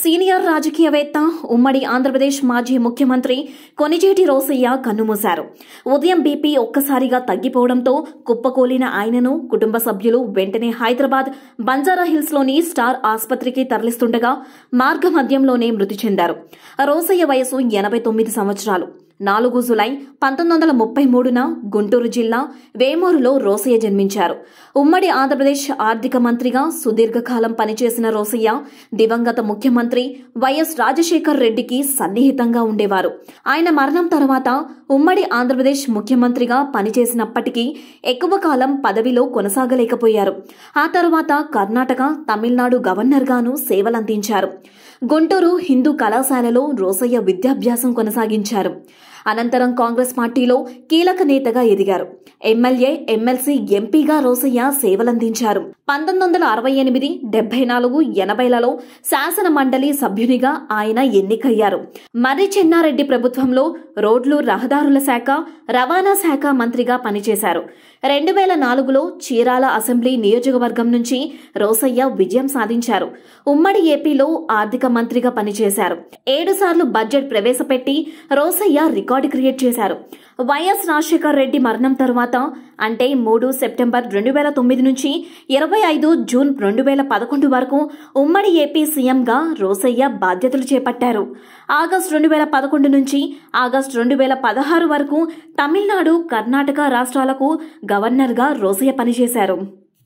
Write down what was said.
senior రాజకీయవేత్త ఉమ్మడి ఆంధ్రప్రదేశ్ మాజీ ముఖ్యమంత్రి కొనిజేటి రోసయ్య కన్నుమూశారు ఉదయం బీపీ ఒక్కసారిగా తగ్గిపోవడంతో కుప్పకూలిన ఆయనను కుటుంబ సభ్యులు వెంటనే హైదరాబాద్ బంజారాహిల్స్లోని స్టార్ ఆసుపత్రికి తరలిస్తుండగా మార్గమధ్యంలోనే మృతి చెందారు రోసయ్య వయసు ఎనభై తొమ్మిది సంవత్సరాలు నాలుగు జులై పంతొమ్మిది వందల ముప్పై మూడున గుంటూరు జిల్లా వేమూరులో రోసయ్య జన్మించారు ఉమ్మడి ఆంధ్రప్రదేశ్ ఆర్థిక మంత్రిగా సుదీర్ఘకాలం పనిచేసిన రోసయ్య దివంగత ముఖ్యమంత్రి వైఎస్ రాజశేఖర్ రెడ్డికి సన్నిహితంగా ఉండేవారు ఆయన మరణం తర్వాత ఉమ్మడి ఆంధ్రప్రదేశ్ ముఖ్యమంత్రిగా పనిచేసినప్పటికీ ఎక్కువ కాలం పదవిలో కొనసాగలేకపోయారు ఆ తర్వాత కర్ణాటక తమిళనాడు గవర్నర్గాను సేవలందించారు గుంటూరు హిందూ కళాశాలలో రోసయ్య విద్యాభ్యాసం కొనసాగించారు అనంతరం కాంగ్రెస్ పార్టీలో కీలక నేతగా ఎదిగారు ఎమ్మెల్యే ఎమ్మెల్సీ ఎంపీగా రోసయ్య సేవలందించారు పంతొమ్మిది వందల అరవై ఎనిమిది డెబ్బై నాలుగు ఎనభైలలో శాసన మండలి సభ్యునిగా ఆయన ఎన్నికయ్యారు మర్రి చెన్నారెడ్డి ప్రభుత్వంలో రోడ్లు రహదారుల శాఖ రవాణా శాఖ మంత్రిగా పనిచేశారు రెండు వేల నాలుగులో చీరాల అసెంబ్లీ నియోజకవర్గం నుంచి రోసయ్య విజయం సాధించారు ఉమ్మడి ఏపీలో ఆర్థిక మంత్రిగా పనిచేశారు ఏడుసార్లు బడ్జెట్ ప్రవేశపెట్టి రోసయ్య రికార్డు రికార్డు క్రియేట్ చేశారు వైఎస్ రాజశేఖర్ రెడ్డి మరణం తరువాత అంటే మూడు సెప్టెంబర్ రెండు వేల తొమ్మిది నుంచి ఇరవై ఐదు జూన్ రెండు వేల పదకొండు వరకు ఉమ్మడి ఏపీ సీఎంగా రోసయ్య బాధ్యతలు చేపట్టారు ఆగస్టు రెండు వేల పదకొండు నుంచి ఆగస్టు రెండు వేల పదహారు వరకు తమిళనాడు కర్ణాటక రాష్ట్రాలకు గవర్నర్గా రోసయ్య పనిచేశారు